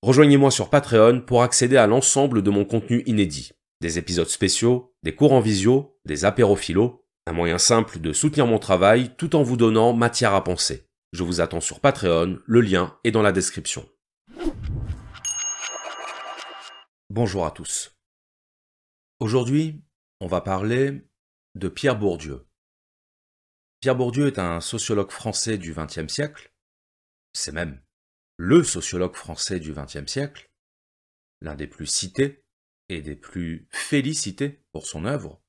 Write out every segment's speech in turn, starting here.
Rejoignez-moi sur Patreon pour accéder à l'ensemble de mon contenu inédit. Des épisodes spéciaux, des cours en visio, des apérophilos, un moyen simple de soutenir mon travail tout en vous donnant matière à penser. Je vous attends sur Patreon, le lien est dans la description. Bonjour à tous. Aujourd'hui, on va parler de Pierre Bourdieu. Pierre Bourdieu est un sociologue français du XXe siècle. C'est même le sociologue français du XXe siècle, l'un des plus cités et des plus félicités pour son œuvre.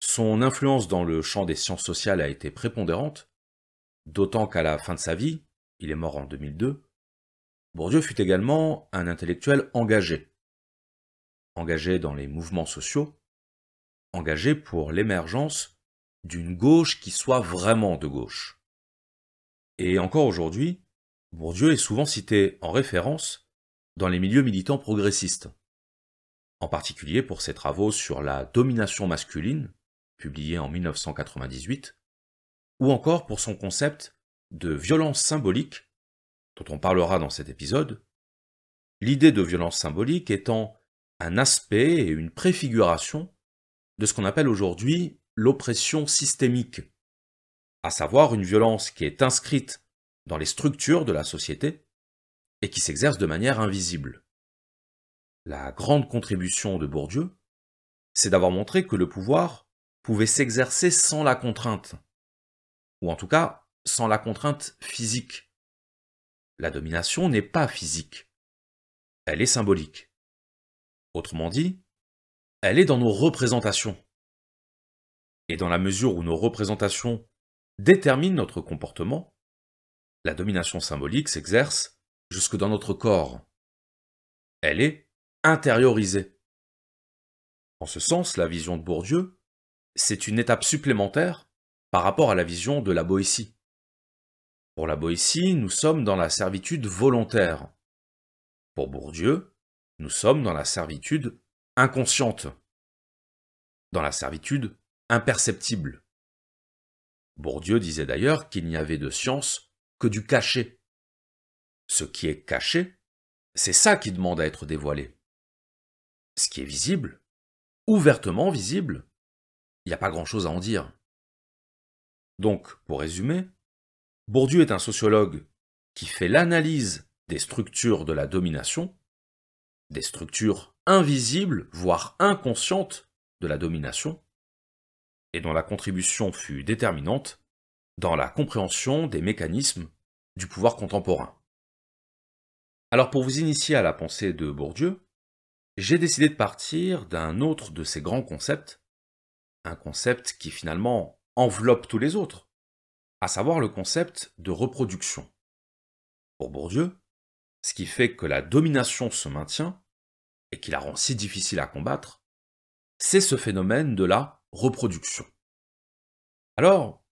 Son influence dans le champ des sciences sociales a été prépondérante, d'autant qu'à la fin de sa vie, il est mort en 2002, Bourdieu fut également un intellectuel engagé. Engagé dans les mouvements sociaux, engagé pour l'émergence d'une gauche qui soit vraiment de gauche. Et encore aujourd'hui, Bourdieu est souvent cité en référence dans les milieux militants progressistes, en particulier pour ses travaux sur la domination masculine, publiés en 1998, ou encore pour son concept de violence symbolique, dont on parlera dans cet épisode, l'idée de violence symbolique étant un aspect et une préfiguration de ce qu'on appelle aujourd'hui l'oppression systémique, à savoir une violence qui est inscrite dans les structures de la société et qui s'exercent de manière invisible. La grande contribution de Bourdieu, c'est d'avoir montré que le pouvoir pouvait s'exercer sans la contrainte, ou en tout cas sans la contrainte physique. La domination n'est pas physique, elle est symbolique. Autrement dit, elle est dans nos représentations. Et dans la mesure où nos représentations déterminent notre comportement, la domination symbolique s'exerce jusque dans notre corps. Elle est intériorisée. En ce sens, la vision de Bourdieu, c'est une étape supplémentaire par rapport à la vision de la Boétie. Pour la Boétie, nous sommes dans la servitude volontaire. Pour Bourdieu, nous sommes dans la servitude inconsciente, dans la servitude imperceptible. Bourdieu disait d'ailleurs qu'il n'y avait de science que du caché. Ce qui est caché, c'est ça qui demande à être dévoilé. Ce qui est visible, ouvertement visible, il n'y a pas grand-chose à en dire. Donc, pour résumer, Bourdieu est un sociologue qui fait l'analyse des structures de la domination, des structures invisibles, voire inconscientes, de la domination, et dont la contribution fut déterminante dans la compréhension des mécanismes du pouvoir contemporain. Alors pour vous initier à la pensée de Bourdieu, j'ai décidé de partir d'un autre de ces grands concepts, un concept qui finalement enveloppe tous les autres, à savoir le concept de reproduction. Pour Bourdieu, ce qui fait que la domination se maintient, et qui la rend si difficile à combattre, c'est ce phénomène de la reproduction. Alors,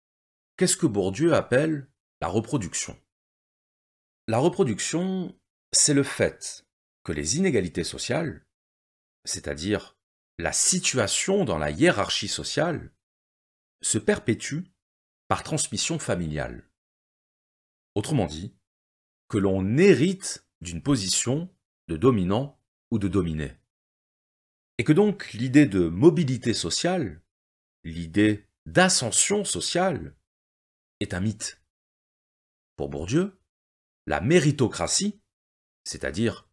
qu'est-ce que Bourdieu appelle la reproduction La reproduction, c'est le fait que les inégalités sociales, c'est-à-dire la situation dans la hiérarchie sociale, se perpétuent par transmission familiale. Autrement dit, que l'on hérite d'une position de dominant ou de dominé. Et que donc l'idée de mobilité sociale, l'idée d'ascension sociale, est un mythe. Pour Bourdieu, la méritocratie, c'est-à-dire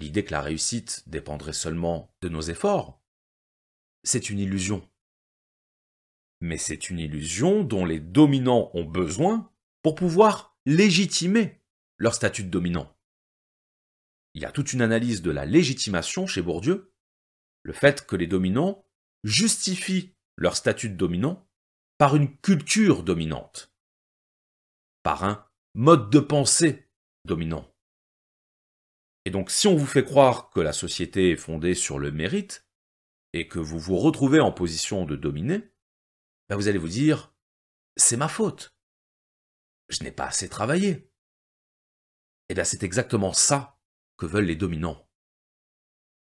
l'idée que la réussite dépendrait seulement de nos efforts, c'est une illusion. Mais c'est une illusion dont les dominants ont besoin pour pouvoir légitimer leur statut de dominant. Il y a toute une analyse de la légitimation chez Bourdieu, le fait que les dominants justifient leur statut de dominant par une culture dominante par un mode de pensée dominant. Et donc si on vous fait croire que la société est fondée sur le mérite, et que vous vous retrouvez en position de dominer, ben vous allez vous dire, c'est ma faute. Je n'ai pas assez travaillé. Et eh bien c'est exactement ça que veulent les dominants.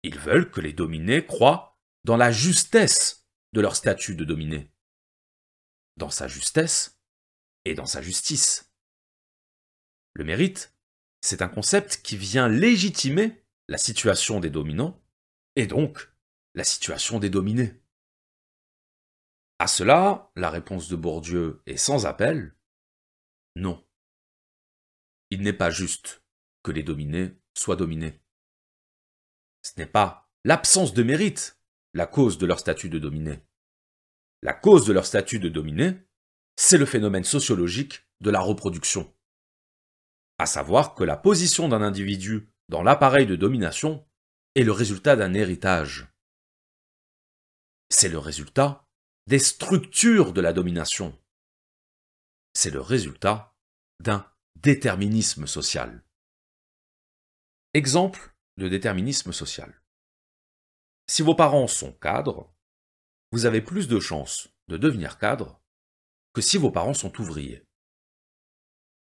Ils veulent que les dominés croient dans la justesse de leur statut de dominé. Dans sa justesse, dans sa justice. Le mérite, c'est un concept qui vient légitimer la situation des dominants et donc la situation des dominés. À cela, la réponse de Bourdieu est sans appel non. Il n'est pas juste que les dominés soient dominés. Ce n'est pas l'absence de mérite la cause de leur statut de dominé. La cause de leur statut de dominé, c'est le phénomène sociologique de la reproduction. À savoir que la position d'un individu dans l'appareil de domination est le résultat d'un héritage. C'est le résultat des structures de la domination. C'est le résultat d'un déterminisme social. Exemple de déterminisme social. Si vos parents sont cadres, vous avez plus de chances de devenir cadre que si vos parents sont ouvriers.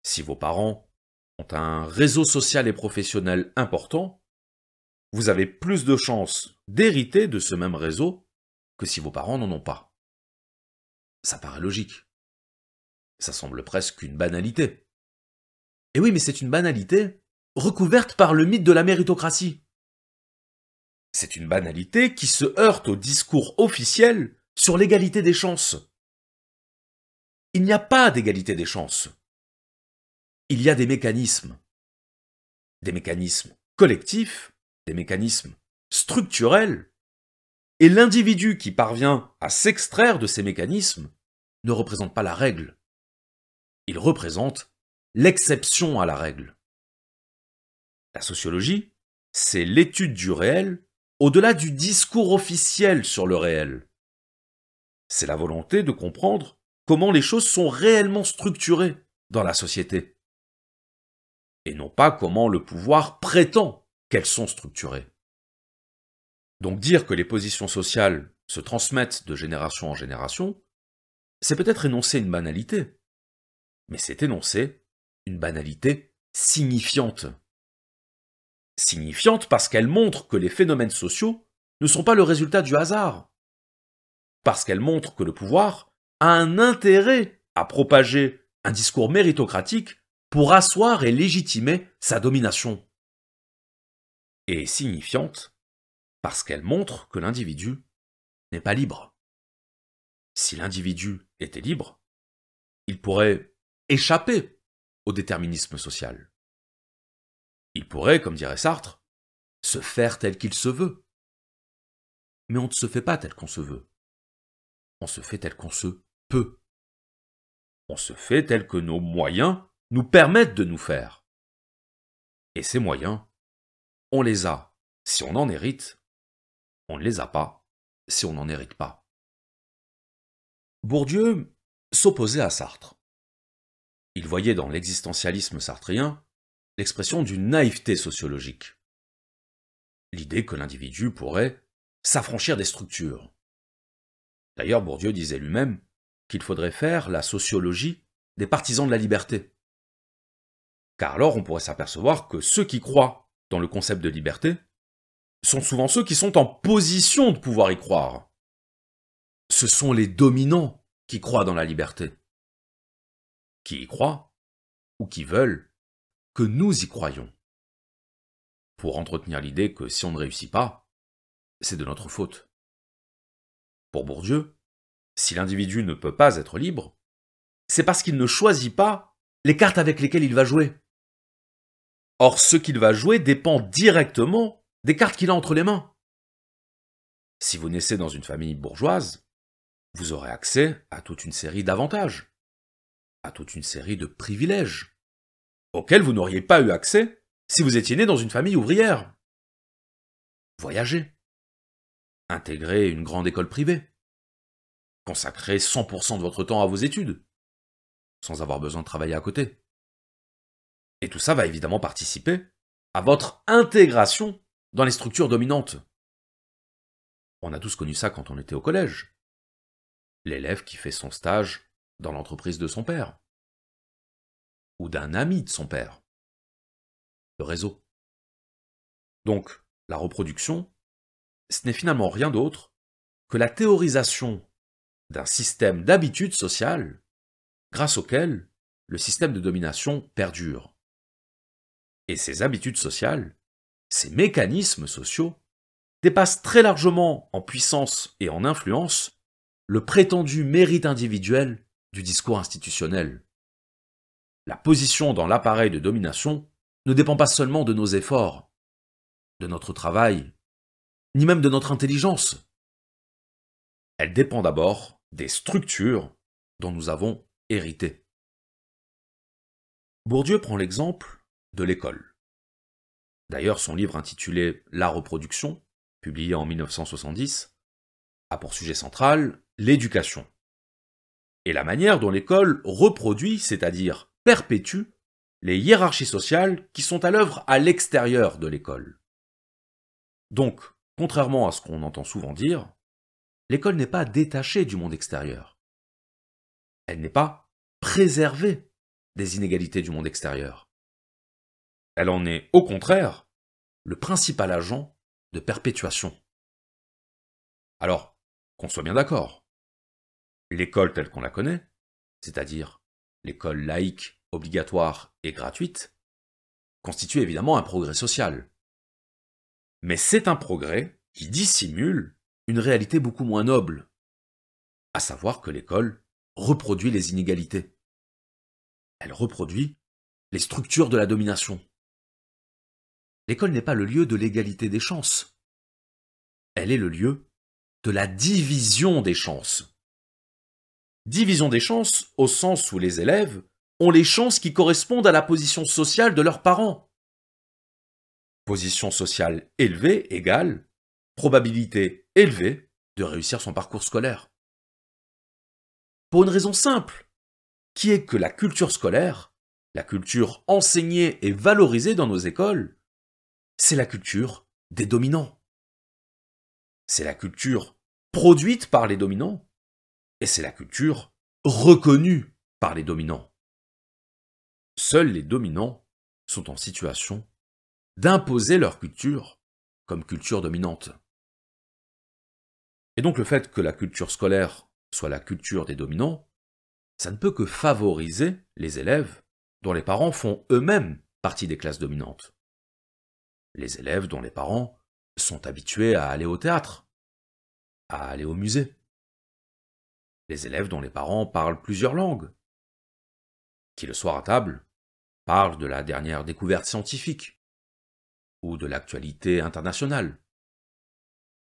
Si vos parents ont un réseau social et professionnel important, vous avez plus de chances d'hériter de ce même réseau que si vos parents n'en ont pas. Ça paraît logique. Ça semble presque une banalité. Et eh oui, mais c'est une banalité recouverte par le mythe de la méritocratie. C'est une banalité qui se heurte au discours officiel sur l'égalité des chances. Il n'y a pas d'égalité des chances. Il y a des mécanismes. Des mécanismes collectifs, des mécanismes structurels. Et l'individu qui parvient à s'extraire de ces mécanismes ne représente pas la règle. Il représente l'exception à la règle. La sociologie, c'est l'étude du réel au-delà du discours officiel sur le réel. C'est la volonté de comprendre comment les choses sont réellement structurées dans la société, et non pas comment le pouvoir prétend qu'elles sont structurées. Donc dire que les positions sociales se transmettent de génération en génération, c'est peut-être énoncer une banalité, mais c'est énoncer une banalité signifiante. Signifiante parce qu'elle montre que les phénomènes sociaux ne sont pas le résultat du hasard, parce qu'elle montre que le pouvoir a un intérêt à propager un discours méritocratique pour asseoir et légitimer sa domination. Et signifiante, parce qu'elle montre que l'individu n'est pas libre. Si l'individu était libre, il pourrait échapper au déterminisme social. Il pourrait, comme dirait Sartre, se faire tel qu'il se veut. Mais on ne se fait pas tel qu'on se veut. On se fait tel qu'on se peu. On se fait tel que nos moyens nous permettent de nous faire. Et ces moyens, on les a si on en hérite, on ne les a pas si on n'en hérite pas. Bourdieu s'opposait à Sartre. Il voyait dans l'existentialisme sartrien l'expression d'une naïveté sociologique. L'idée que l'individu pourrait s'affranchir des structures. D'ailleurs, Bourdieu disait lui-même qu'il faudrait faire la sociologie des partisans de la liberté. Car alors on pourrait s'apercevoir que ceux qui croient dans le concept de liberté sont souvent ceux qui sont en position de pouvoir y croire. Ce sont les dominants qui croient dans la liberté. Qui y croient, ou qui veulent, que nous y croyons. Pour entretenir l'idée que si on ne réussit pas, c'est de notre faute. Pour Bourdieu, si l'individu ne peut pas être libre, c'est parce qu'il ne choisit pas les cartes avec lesquelles il va jouer. Or, ce qu'il va jouer dépend directement des cartes qu'il a entre les mains. Si vous naissez dans une famille bourgeoise, vous aurez accès à toute une série d'avantages, à toute une série de privilèges, auxquels vous n'auriez pas eu accès si vous étiez né dans une famille ouvrière. Voyager. Intégrer une grande école privée consacrer 100% de votre temps à vos études, sans avoir besoin de travailler à côté. Et tout ça va évidemment participer à votre intégration dans les structures dominantes. On a tous connu ça quand on était au collège. L'élève qui fait son stage dans l'entreprise de son père, ou d'un ami de son père, le réseau. Donc, la reproduction, ce n'est finalement rien d'autre que la théorisation d'un système d'habitudes sociales grâce auquel le système de domination perdure. Et ces habitudes sociales, ces mécanismes sociaux, dépassent très largement en puissance et en influence le prétendu mérite individuel du discours institutionnel. La position dans l'appareil de domination ne dépend pas seulement de nos efforts, de notre travail, ni même de notre intelligence. Elle dépend d'abord des structures dont nous avons hérité. Bourdieu prend l'exemple de l'école. D'ailleurs, son livre intitulé La reproduction, publié en 1970, a pour sujet central l'éducation et la manière dont l'école reproduit, c'est-à-dire perpétue, les hiérarchies sociales qui sont à l'œuvre à l'extérieur de l'école. Donc, contrairement à ce qu'on entend souvent dire, l'école n'est pas détachée du monde extérieur. Elle n'est pas préservée des inégalités du monde extérieur. Elle en est, au contraire, le principal agent de perpétuation. Alors, qu'on soit bien d'accord, l'école telle qu'on la connaît, c'est-à-dire l'école laïque, obligatoire et gratuite, constitue évidemment un progrès social. Mais c'est un progrès qui dissimule une réalité beaucoup moins noble, à savoir que l'école reproduit les inégalités. Elle reproduit les structures de la domination. L'école n'est pas le lieu de l'égalité des chances. Elle est le lieu de la division des chances. Division des chances au sens où les élèves ont les chances qui correspondent à la position sociale de leurs parents. Position sociale élevée égale probabilité élevée de réussir son parcours scolaire. Pour une raison simple, qui est que la culture scolaire, la culture enseignée et valorisée dans nos écoles, c'est la culture des dominants. C'est la culture produite par les dominants, et c'est la culture reconnue par les dominants. Seuls les dominants sont en situation d'imposer leur culture comme culture dominante. Et donc le fait que la culture scolaire soit la culture des dominants, ça ne peut que favoriser les élèves dont les parents font eux-mêmes partie des classes dominantes. Les élèves dont les parents sont habitués à aller au théâtre, à aller au musée. Les élèves dont les parents parlent plusieurs langues, qui le soir à table parlent de la dernière découverte scientifique ou de l'actualité internationale.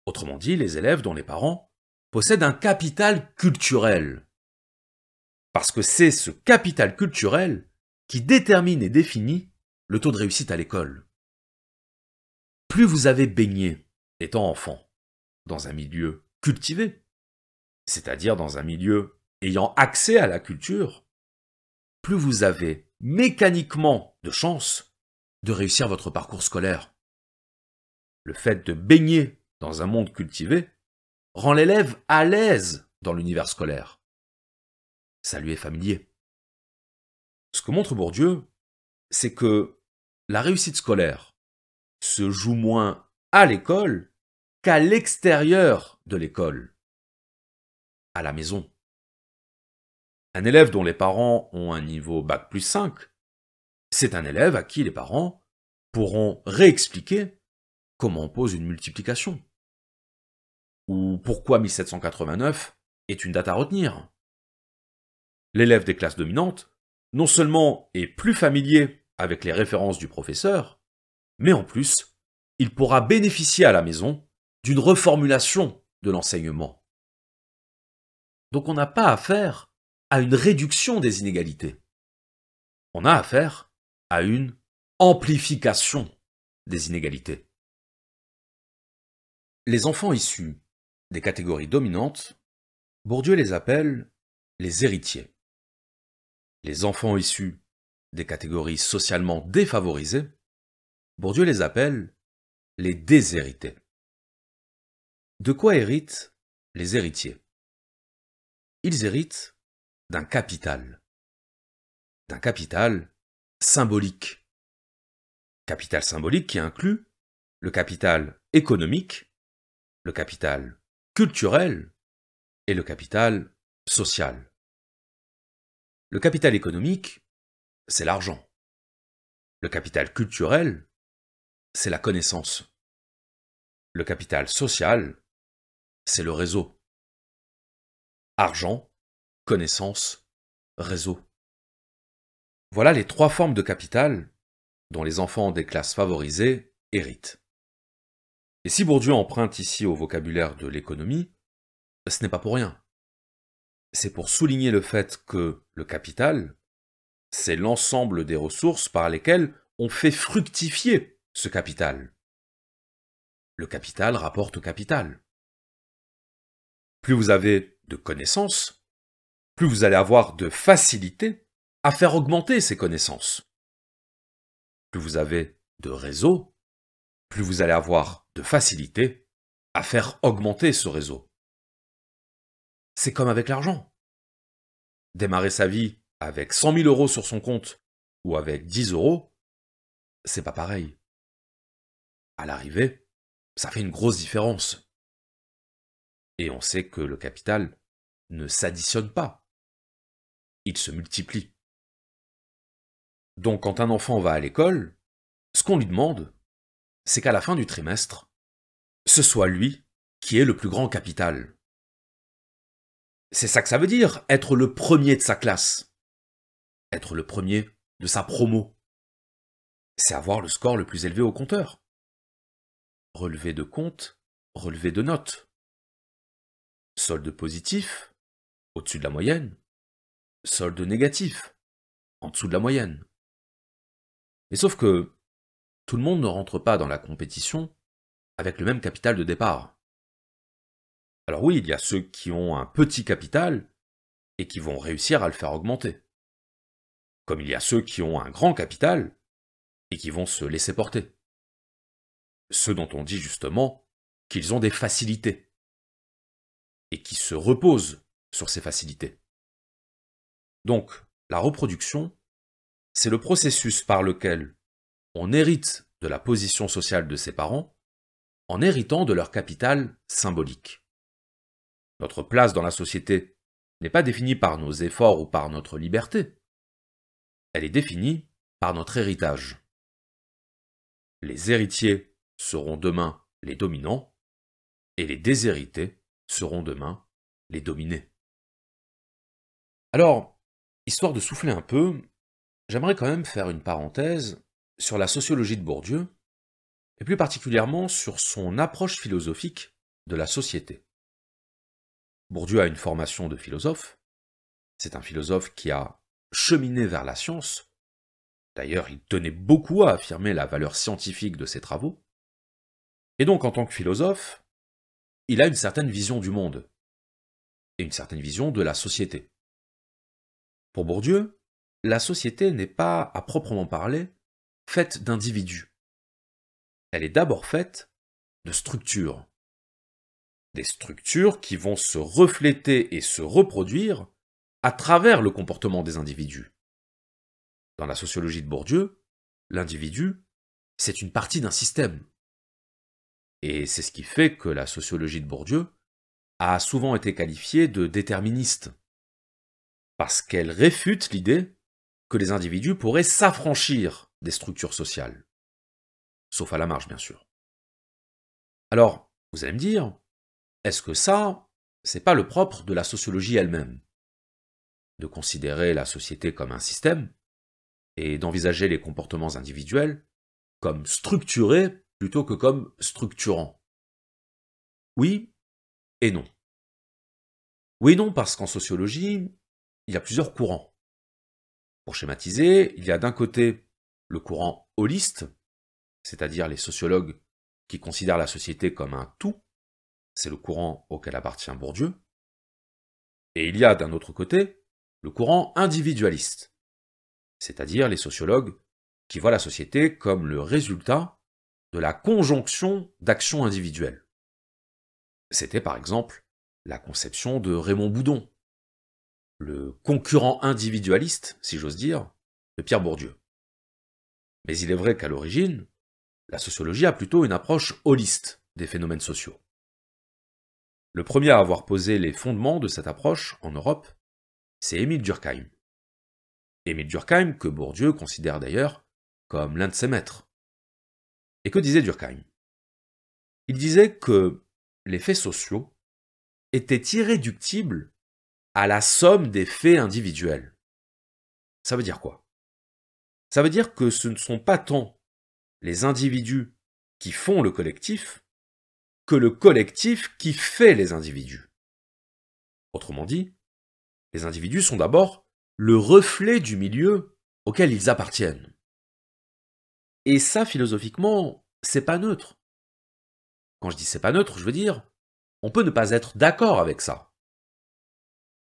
Autrement dit, les élèves dont les parents possèdent un capital culturel. Parce que c'est ce capital culturel qui détermine et définit le taux de réussite à l'école. Plus vous avez baigné, étant enfant, dans un milieu cultivé, c'est-à-dire dans un milieu ayant accès à la culture, plus vous avez mécaniquement de chances de réussir votre parcours scolaire. Le fait de baigner dans un monde cultivé, rend l'élève à l'aise dans l'univers scolaire. Ça lui est familier. Ce que montre Bourdieu, c'est que la réussite scolaire se joue moins à l'école qu'à l'extérieur de l'école, à la maison. Un élève dont les parents ont un niveau bac plus 5, c'est un élève à qui les parents pourront réexpliquer comment on pose une multiplication ou pourquoi 1789 est une date à retenir. L'élève des classes dominantes, non seulement est plus familier avec les références du professeur, mais en plus, il pourra bénéficier à la maison d'une reformulation de l'enseignement. Donc on n'a pas affaire à une réduction des inégalités. On a affaire à une amplification des inégalités. Les enfants issus des catégories dominantes, Bourdieu les appelle les héritiers. Les enfants issus des catégories socialement défavorisées, Bourdieu les appelle les déshérités. De quoi héritent les héritiers Ils héritent d'un capital. D'un capital symbolique. Capital symbolique qui inclut le capital économique, le capital culturel et le capital social. Le capital économique, c'est l'argent. Le capital culturel, c'est la connaissance. Le capital social, c'est le réseau. Argent, connaissance, réseau. Voilà les trois formes de capital dont les enfants des classes favorisées héritent. Et si Bourdieu emprunte ici au vocabulaire de l'économie, ce n'est pas pour rien. C'est pour souligner le fait que le capital, c'est l'ensemble des ressources par lesquelles on fait fructifier ce capital. Le capital rapporte au capital. Plus vous avez de connaissances, plus vous allez avoir de facilité à faire augmenter ces connaissances. Plus vous avez de réseaux, plus vous allez avoir de facilité à faire augmenter ce réseau. C'est comme avec l'argent. Démarrer sa vie avec 100 000 euros sur son compte ou avec 10 euros, c'est pas pareil. À l'arrivée, ça fait une grosse différence. Et on sait que le capital ne s'additionne pas. Il se multiplie. Donc quand un enfant va à l'école, ce qu'on lui demande, c'est qu'à la fin du trimestre, ce soit lui qui est le plus grand capital. C'est ça que ça veut dire, être le premier de sa classe. Être le premier de sa promo. C'est avoir le score le plus élevé au compteur. Relevé de compte, relevé de notes, Solde positif, au-dessus de la moyenne. Solde négatif, en dessous de la moyenne. Mais sauf que tout le monde ne rentre pas dans la compétition avec le même capital de départ. Alors oui, il y a ceux qui ont un petit capital et qui vont réussir à le faire augmenter. Comme il y a ceux qui ont un grand capital et qui vont se laisser porter. Ceux dont on dit justement qu'ils ont des facilités et qui se reposent sur ces facilités. Donc, la reproduction, c'est le processus par lequel on hérite de la position sociale de ses parents en héritant de leur capital symbolique. Notre place dans la société n'est pas définie par nos efforts ou par notre liberté. Elle est définie par notre héritage. Les héritiers seront demain les dominants et les déshérités seront demain les dominés. Alors, histoire de souffler un peu, j'aimerais quand même faire une parenthèse sur la sociologie de Bourdieu, et plus particulièrement sur son approche philosophique de la société. Bourdieu a une formation de philosophe, c'est un philosophe qui a cheminé vers la science, d'ailleurs il tenait beaucoup à affirmer la valeur scientifique de ses travaux, et donc en tant que philosophe, il a une certaine vision du monde, et une certaine vision de la société. Pour Bourdieu, la société n'est pas, à proprement parler, faite d'individus. Elle est d'abord faite de structures. Des structures qui vont se refléter et se reproduire à travers le comportement des individus. Dans la sociologie de Bourdieu, l'individu, c'est une partie d'un système. Et c'est ce qui fait que la sociologie de Bourdieu a souvent été qualifiée de déterministe, parce qu'elle réfute l'idée que les individus pourraient s'affranchir des structures sociales. Sauf à la marge, bien sûr. Alors, vous allez me dire, est-ce que ça, c'est pas le propre de la sociologie elle-même De considérer la société comme un système et d'envisager les comportements individuels comme structurés plutôt que comme structurants. Oui et non. Oui et non parce qu'en sociologie, il y a plusieurs courants. Pour schématiser, il y a d'un côté le courant holiste, c'est-à-dire les sociologues qui considèrent la société comme un tout, c'est le courant auquel appartient Bourdieu, et il y a d'un autre côté le courant individualiste, c'est-à-dire les sociologues qui voient la société comme le résultat de la conjonction d'actions individuelles. C'était par exemple la conception de Raymond Boudon, le concurrent individualiste, si j'ose dire, de Pierre Bourdieu. Mais il est vrai qu'à l'origine, la sociologie a plutôt une approche holiste des phénomènes sociaux. Le premier à avoir posé les fondements de cette approche en Europe, c'est Émile Durkheim. Émile Durkheim que Bourdieu considère d'ailleurs comme l'un de ses maîtres. Et que disait Durkheim Il disait que les faits sociaux étaient irréductibles à la somme des faits individuels. Ça veut dire quoi ça veut dire que ce ne sont pas tant les individus qui font le collectif que le collectif qui fait les individus. Autrement dit, les individus sont d'abord le reflet du milieu auquel ils appartiennent. Et ça, philosophiquement, c'est pas neutre. Quand je dis c'est pas neutre, je veux dire, on peut ne pas être d'accord avec ça.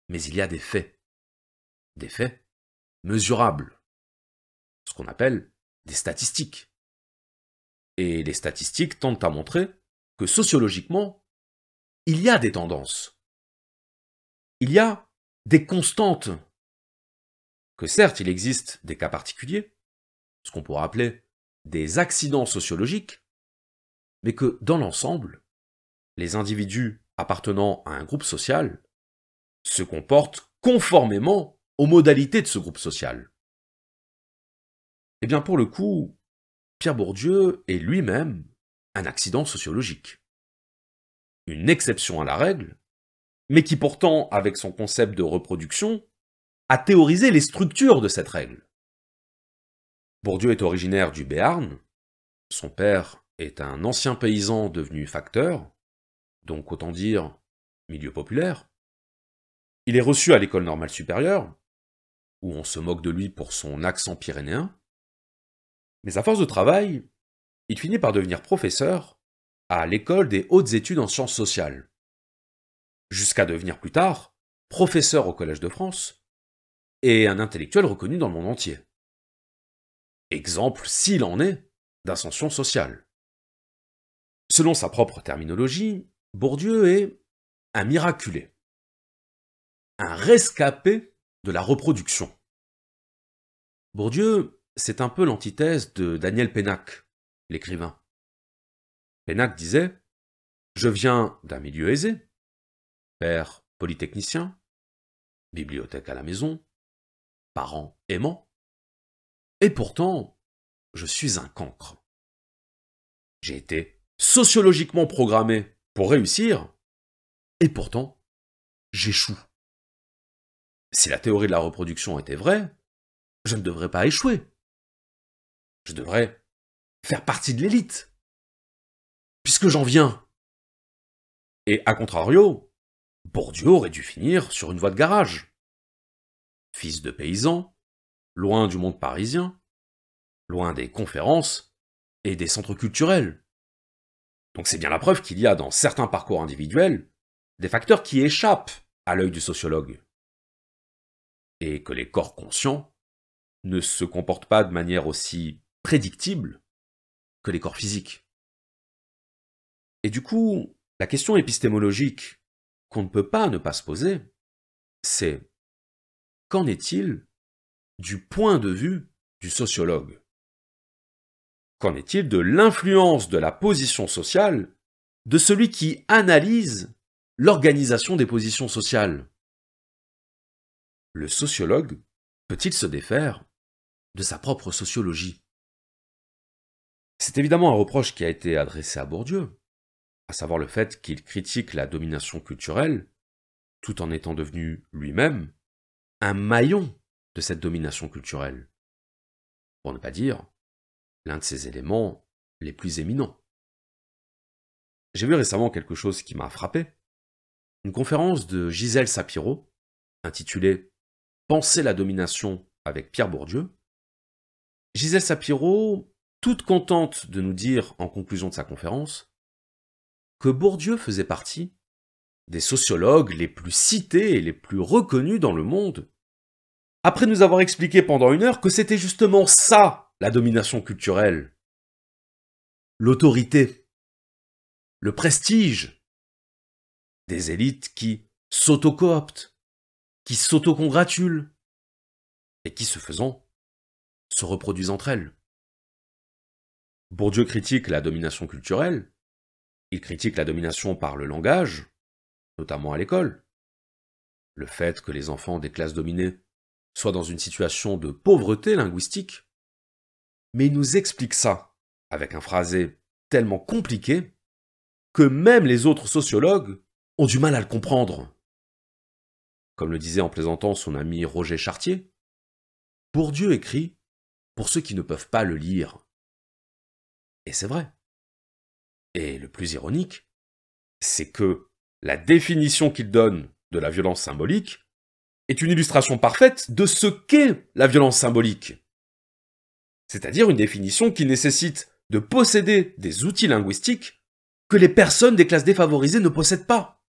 Mais il y a des faits. Des faits mesurables qu'on appelle des statistiques. Et les statistiques tentent à montrer que sociologiquement, il y a des tendances. Il y a des constantes. Que certes, il existe des cas particuliers, ce qu'on pourrait appeler des accidents sociologiques, mais que dans l'ensemble, les individus appartenant à un groupe social se comportent conformément aux modalités de ce groupe social. Eh bien pour le coup, Pierre Bourdieu est lui-même un accident sociologique. Une exception à la règle, mais qui pourtant, avec son concept de reproduction, a théorisé les structures de cette règle. Bourdieu est originaire du Béarn, son père est un ancien paysan devenu facteur, donc autant dire milieu populaire. Il est reçu à l'école normale supérieure, où on se moque de lui pour son accent pyrénéen. Mais à force de travail, il finit par devenir professeur à l'école des hautes études en sciences sociales. Jusqu'à devenir plus tard professeur au Collège de France et un intellectuel reconnu dans le monde entier. Exemple, s'il en est, d'ascension sociale. Selon sa propre terminologie, Bourdieu est un miraculé, un rescapé de la reproduction. Bourdieu c'est un peu l'antithèse de Daniel Pénac, l'écrivain. Pénac disait Je viens d'un milieu aisé, père polytechnicien, bibliothèque à la maison, parents aimants, et pourtant, je suis un cancre. J'ai été sociologiquement programmé pour réussir, et pourtant, j'échoue. Si la théorie de la reproduction était vraie, je ne devrais pas échouer je devrais faire partie de l'élite, puisque j'en viens. Et à contrario, Bourdieu aurait dû finir sur une voie de garage. Fils de paysan, loin du monde parisien, loin des conférences et des centres culturels. Donc c'est bien la preuve qu'il y a dans certains parcours individuels des facteurs qui échappent à l'œil du sociologue. Et que les corps conscients ne se comportent pas de manière aussi prédictibles que les corps physiques. Et du coup, la question épistémologique qu'on ne peut pas ne pas se poser, c'est qu'en est-il du point de vue du sociologue Qu'en est-il de l'influence de la position sociale de celui qui analyse l'organisation des positions sociales Le sociologue peut-il se défaire de sa propre sociologie c'est évidemment un reproche qui a été adressé à Bourdieu, à savoir le fait qu'il critique la domination culturelle, tout en étant devenu lui-même un maillon de cette domination culturelle. Pour ne pas dire l'un de ses éléments les plus éminents. J'ai vu récemment quelque chose qui m'a frappé. Une conférence de Gisèle Sapiro, intitulée Penser la domination avec Pierre Bourdieu. Gisèle Sapiro toute contente de nous dire, en conclusion de sa conférence, que Bourdieu faisait partie des sociologues les plus cités et les plus reconnus dans le monde. Après nous avoir expliqué pendant une heure que c'était justement ça, la domination culturelle. L'autorité. Le prestige. Des élites qui s'auto-cooptent, qui s'auto-congratulent et qui, se faisant, se reproduisent entre elles. Bourdieu critique la domination culturelle, il critique la domination par le langage, notamment à l'école. Le fait que les enfants des classes dominées soient dans une situation de pauvreté linguistique. Mais il nous explique ça avec un phrasé tellement compliqué que même les autres sociologues ont du mal à le comprendre. Comme le disait en plaisantant son ami Roger Chartier, Bourdieu écrit pour ceux qui ne peuvent pas le lire. Et c'est vrai. Et le plus ironique, c'est que la définition qu'il donne de la violence symbolique est une illustration parfaite de ce qu'est la violence symbolique. C'est-à-dire une définition qui nécessite de posséder des outils linguistiques que les personnes des classes défavorisées ne possèdent pas.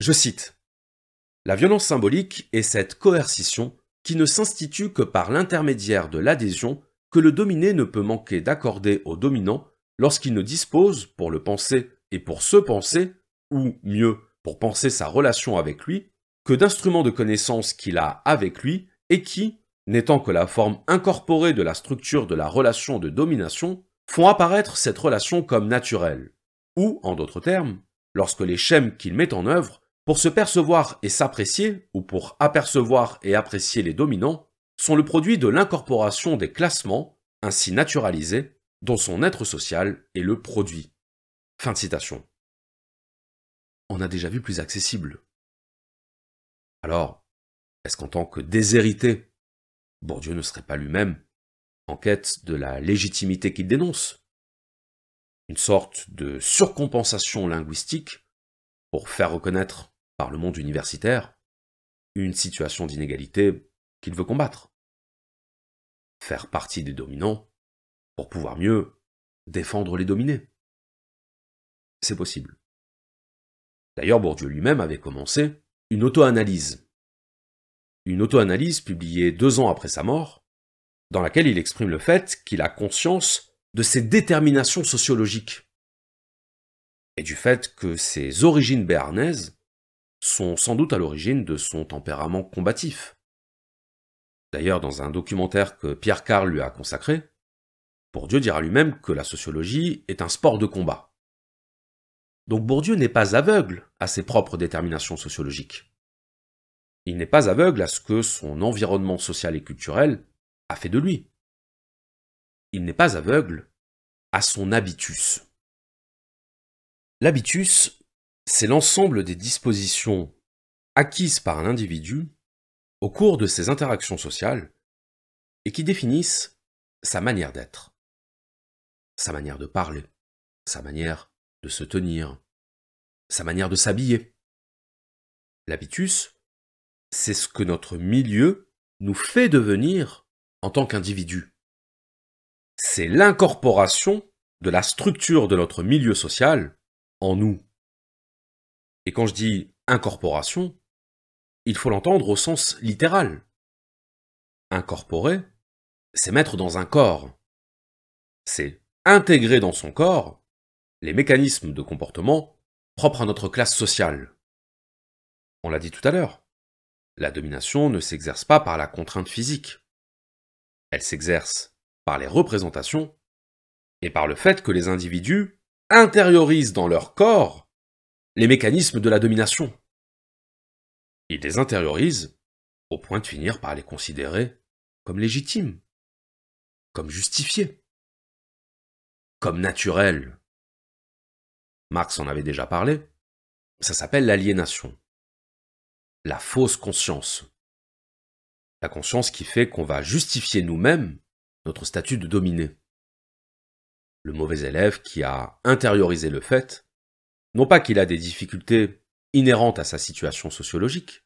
Je cite La violence symbolique est cette coercition qui ne s'institue que par l'intermédiaire de l'adhésion que le dominé ne peut manquer d'accorder au dominant lorsqu'il ne dispose, pour le penser et pour se penser, ou mieux, pour penser sa relation avec lui, que d'instruments de connaissance qu'il a avec lui et qui, n'étant que la forme incorporée de la structure de la relation de domination, font apparaître cette relation comme naturelle. Ou, en d'autres termes, lorsque les schèmes qu'il met en œuvre, pour se percevoir et s'apprécier, ou pour apercevoir et apprécier les dominants, sont le produit de l'incorporation des classements, ainsi naturalisés, dont son être social est le produit. Fin de citation. On a déjà vu plus accessible. Alors, est-ce qu'en tant que déshérité, Bourdieu ne serait pas lui-même en quête de la légitimité qu'il dénonce Une sorte de surcompensation linguistique pour faire reconnaître par le monde universitaire une situation d'inégalité qu'il veut combattre faire partie des dominants pour pouvoir mieux défendre les dominés. C'est possible. D'ailleurs, Bourdieu lui-même avait commencé une auto-analyse. Une auto-analyse publiée deux ans après sa mort, dans laquelle il exprime le fait qu'il a conscience de ses déterminations sociologiques et du fait que ses origines béarnaises sont sans doute à l'origine de son tempérament combatif, D'ailleurs, dans un documentaire que Pierre Carl lui a consacré, Bourdieu dira lui-même que la sociologie est un sport de combat. Donc Bourdieu n'est pas aveugle à ses propres déterminations sociologiques. Il n'est pas aveugle à ce que son environnement social et culturel a fait de lui. Il n'est pas aveugle à son habitus. L'habitus, c'est l'ensemble des dispositions acquises par un individu au cours de ses interactions sociales et qui définissent sa manière d'être, sa manière de parler, sa manière de se tenir, sa manière de s'habiller. L'habitus, c'est ce que notre milieu nous fait devenir en tant qu'individu. C'est l'incorporation de la structure de notre milieu social en nous. Et quand je dis incorporation, il faut l'entendre au sens littéral. Incorporer, c'est mettre dans un corps. C'est intégrer dans son corps les mécanismes de comportement propres à notre classe sociale. On l'a dit tout à l'heure, la domination ne s'exerce pas par la contrainte physique. Elle s'exerce par les représentations et par le fait que les individus intériorisent dans leur corps les mécanismes de la domination. Il les intériorise au point de finir par les considérer comme légitimes, comme justifiés, comme naturels. Marx en avait déjà parlé. Ça s'appelle l'aliénation. La fausse conscience. La conscience qui fait qu'on va justifier nous-mêmes notre statut de dominé. Le mauvais élève qui a intériorisé le fait, non pas qu'il a des difficultés inhérente à sa situation sociologique,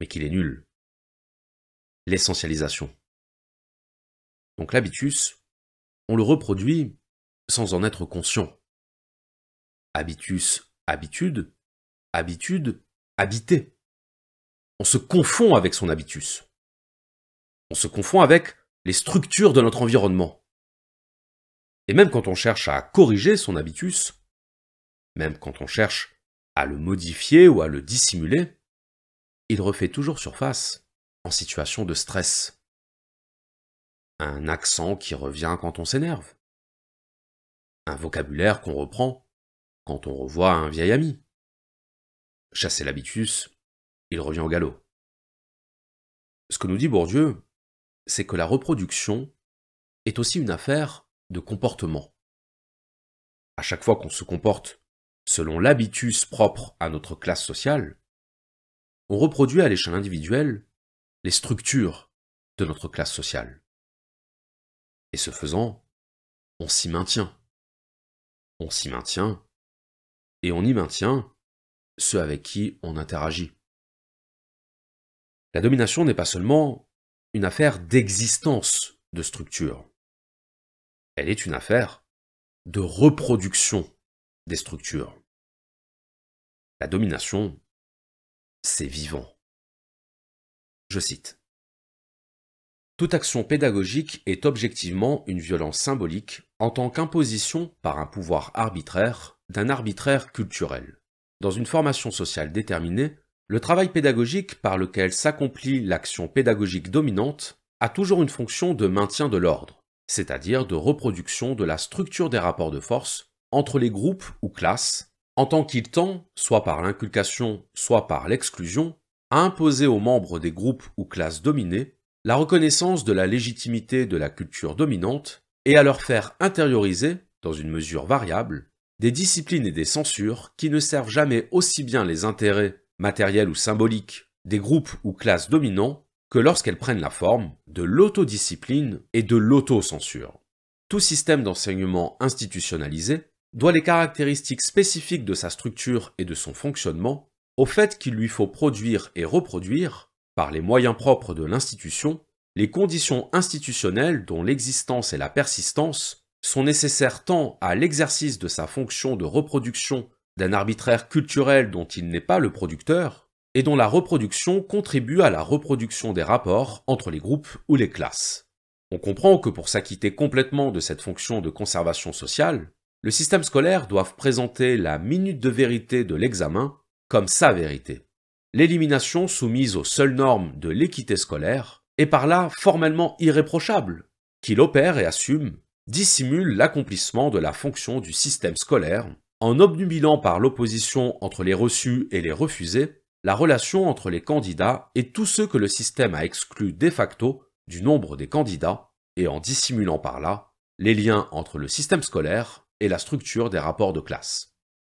mais qu'il est nul. L'essentialisation. Donc l'habitus, on le reproduit sans en être conscient. Habitus, habitude, habitude, habité. On se confond avec son habitus. On se confond avec les structures de notre environnement. Et même quand on cherche à corriger son habitus, même quand on cherche à le modifier ou à le dissimuler, il refait toujours surface en situation de stress. Un accent qui revient quand on s'énerve. Un vocabulaire qu'on reprend quand on revoit un vieil ami. Chasser l'habitus, il revient au galop. Ce que nous dit Bourdieu, c'est que la reproduction est aussi une affaire de comportement. À chaque fois qu'on se comporte selon l'habitus propre à notre classe sociale, on reproduit à l'échelle individuelle les structures de notre classe sociale. Et ce faisant, on s'y maintient. On s'y maintient, et on y maintient ceux avec qui on interagit. La domination n'est pas seulement une affaire d'existence de structure, elle est une affaire de reproduction des structures. La domination, c'est vivant. Je cite. Toute action pédagogique est objectivement une violence symbolique en tant qu'imposition par un pouvoir arbitraire d'un arbitraire culturel. Dans une formation sociale déterminée, le travail pédagogique par lequel s'accomplit l'action pédagogique dominante a toujours une fonction de maintien de l'ordre, c'est-à-dire de reproduction de la structure des rapports de force entre les groupes ou classes, en tant qu'il tend, soit par l'inculcation, soit par l'exclusion, à imposer aux membres des groupes ou classes dominées la reconnaissance de la légitimité de la culture dominante et à leur faire intérioriser, dans une mesure variable, des disciplines et des censures qui ne servent jamais aussi bien les intérêts, matériels ou symboliques, des groupes ou classes dominants que lorsqu'elles prennent la forme de l'autodiscipline et de l'autocensure. Tout système d'enseignement institutionnalisé doit les caractéristiques spécifiques de sa structure et de son fonctionnement au fait qu'il lui faut produire et reproduire, par les moyens propres de l'institution, les conditions institutionnelles dont l'existence et la persistance sont nécessaires tant à l'exercice de sa fonction de reproduction d'un arbitraire culturel dont il n'est pas le producteur, et dont la reproduction contribue à la reproduction des rapports entre les groupes ou les classes. On comprend que pour s'acquitter complètement de cette fonction de conservation sociale, le système scolaire doivent présenter la minute de vérité de l'examen comme sa vérité. L'élimination soumise aux seules normes de l'équité scolaire est par là formellement irréprochable, qu'il opère et assume, dissimule l'accomplissement de la fonction du système scolaire, en obnubilant par l'opposition entre les reçus et les refusés, la relation entre les candidats et tous ceux que le système a exclus de facto du nombre des candidats, et en dissimulant par là les liens entre le système scolaire et la structure des rapports de classe.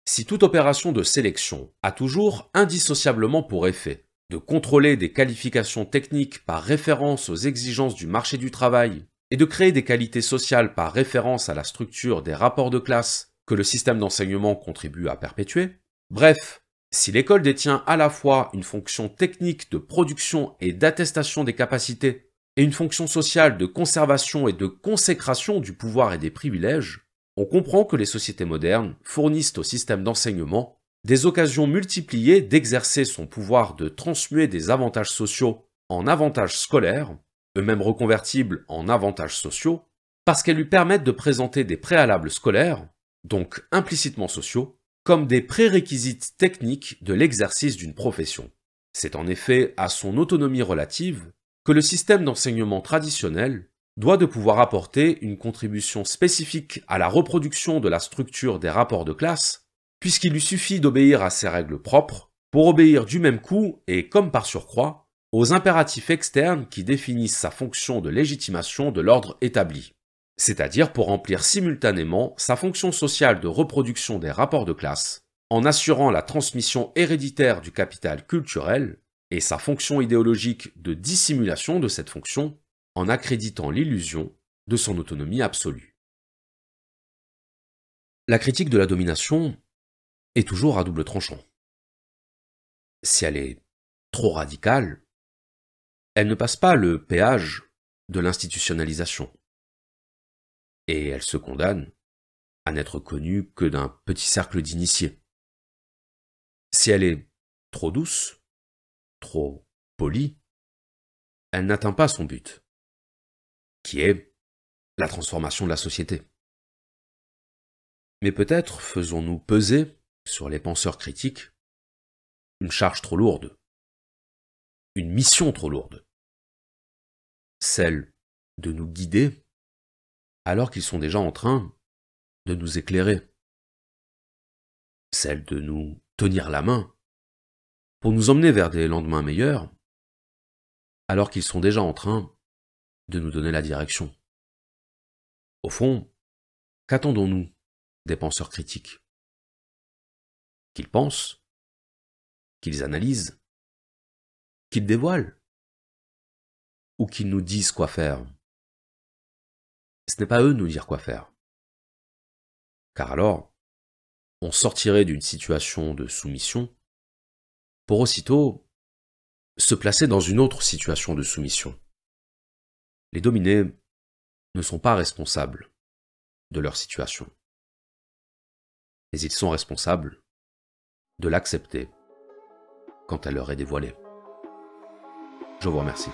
Si toute opération de sélection a toujours indissociablement pour effet de contrôler des qualifications techniques par référence aux exigences du marché du travail et de créer des qualités sociales par référence à la structure des rapports de classe que le système d'enseignement contribue à perpétuer, bref, si l'école détient à la fois une fonction technique de production et d'attestation des capacités et une fonction sociale de conservation et de consécration du pouvoir et des privilèges, on comprend que les sociétés modernes fournissent au système d'enseignement des occasions multipliées d'exercer son pouvoir de transmuer des avantages sociaux en avantages scolaires, eux-mêmes reconvertibles en avantages sociaux, parce qu'elles lui permettent de présenter des préalables scolaires, donc implicitement sociaux, comme des prérequisites techniques de l'exercice d'une profession. C'est en effet à son autonomie relative que le système d'enseignement traditionnel doit de pouvoir apporter une contribution spécifique à la reproduction de la structure des rapports de classe, puisqu'il lui suffit d'obéir à ses règles propres pour obéir du même coup et comme par surcroît aux impératifs externes qui définissent sa fonction de légitimation de l'ordre établi, c'est-à-dire pour remplir simultanément sa fonction sociale de reproduction des rapports de classe, en assurant la transmission héréditaire du capital culturel et sa fonction idéologique de dissimulation de cette fonction en accréditant l'illusion de son autonomie absolue. La critique de la domination est toujours à double tranchant. Si elle est trop radicale, elle ne passe pas le péage de l'institutionnalisation, et elle se condamne à n'être connue que d'un petit cercle d'initiés. Si elle est trop douce, trop polie, elle n'atteint pas son but qui est la transformation de la société. Mais peut-être faisons-nous peser sur les penseurs critiques une charge trop lourde, une mission trop lourde, celle de nous guider alors qu'ils sont déjà en train de nous éclairer, celle de nous tenir la main pour nous emmener vers des lendemains meilleurs alors qu'ils sont déjà en train de nous donner la direction. Au fond, qu'attendons-nous des penseurs critiques Qu'ils pensent, qu'ils analysent, qu'ils dévoilent, ou qu'ils nous disent quoi faire. Ce n'est pas eux nous dire quoi faire. Car alors, on sortirait d'une situation de soumission pour aussitôt se placer dans une autre situation de soumission les dominés ne sont pas responsables de leur situation, mais ils sont responsables de l'accepter quand elle leur est dévoilée. Je vous remercie.